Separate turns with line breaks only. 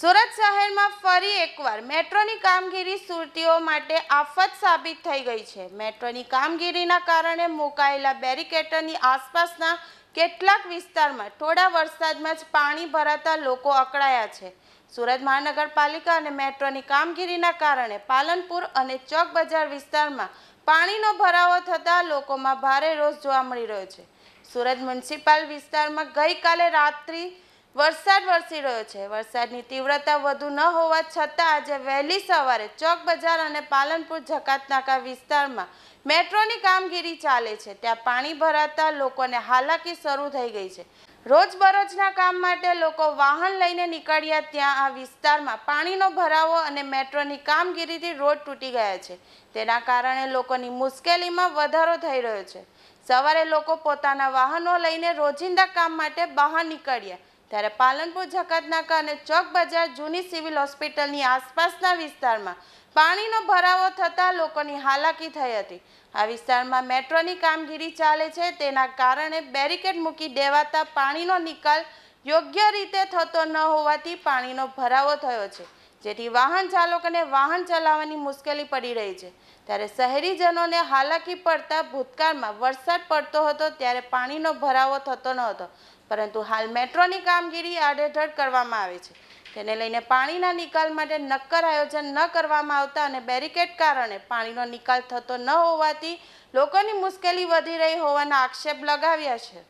સુરત શહેરમાં ફરી એકવાર મેટ્રોની કામગીરી સુરતીઓ માટે આફત સાબિત થઈ ગઈ છે મેટ્રોની કામગીરીના કારણે મુકાયેલા બેરિકેટરની આસપાસના કેટલાક વિસ્તારમાં થોડા વરસાદમાં જ પાણી ભરાતા લોકો અકળાયા છે સુરત મહાનગરપાલિકા અને મેટ્રોની કામગીરીના કારણે પાલનપુર અને ચોકબજાર વિસ્તારમાં પાણીનો ભરાવો થતાં લોકોમાં ભારે રોષ જોવા મળી રહ્યો છે સુરત મ્યુનિસિપલ વિસ્તારમાં ગઈકાલે રાત્રિ વરસાદ વરસી રહ્યો છે વરસાદની તીવ્રતા વધુ ન હોવા છતાં આજે વહેલી સવારે ચોક બજાર અને પાલનપુર જકાતનાકા વિસ્તારમાં મેટ્રોની કામગીરી ચાલે છે ત્યાં પાણી ભરાતા લોકોને હાલાકી શરૂ થઈ ગઈ છે રોજબરોજના કામ માટે લોકો વાહન લઈને નીકળ્યા ત્યાં આ વિસ્તારમાં પાણીનો ભરાવો અને મેટ્રોની કામગીરીથી રોડ તૂટી ગયા છે તેના કારણે લોકોની મુશ્કેલીમાં વધારો થઈ રહ્યો છે સવારે લોકો પોતાના વાહનો લઈને રોજિંદા કામ માટે બહાર નીકળ્યા ત્યારે પાલનપુર જકાતનાકા અને ચોક બજાર જૂની સિવિલ હોસ્પિટલની આસપાસના વિસ્તારમાં પાણીનો ભરાવો થતાં લોકોની હાલાકી થઈ હતી આ વિસ્તારમાં મેટ્રોની કામગીરી ચાલે છે તેના કારણે બેરિકેડ મૂકી દેવાતા પાણીનો નિકાલ યોગ્ય રીતે થતો ન હોવાથી પાણીનો ભરાવો થયો છે જેથી વાહન ચાલકોને વાહન ચલાવવાની મુશ્કેલી પડી રહી છે ત્યારે શહેરીજનોને હાલાકી પડતા ભૂતકાળમાં વરસાદ પડતો હતો ત્યારે પાણીનો ભરાવો થતો ન હતો પરંતુ હાલ મેટ્રોની કામગીરી આડેધડ કરવામાં આવે છે તેને લઈને પાણીના નિકાલ માટે નક્કર આયોજન ન કરવામાં આવતા અને બેરિકેડ કારણે પાણીનો નિકાલ થતો ન હોવાથી લોકોની મુશ્કેલી વધી રહી હોવાના આક્ષેપ લગાવ્યા છે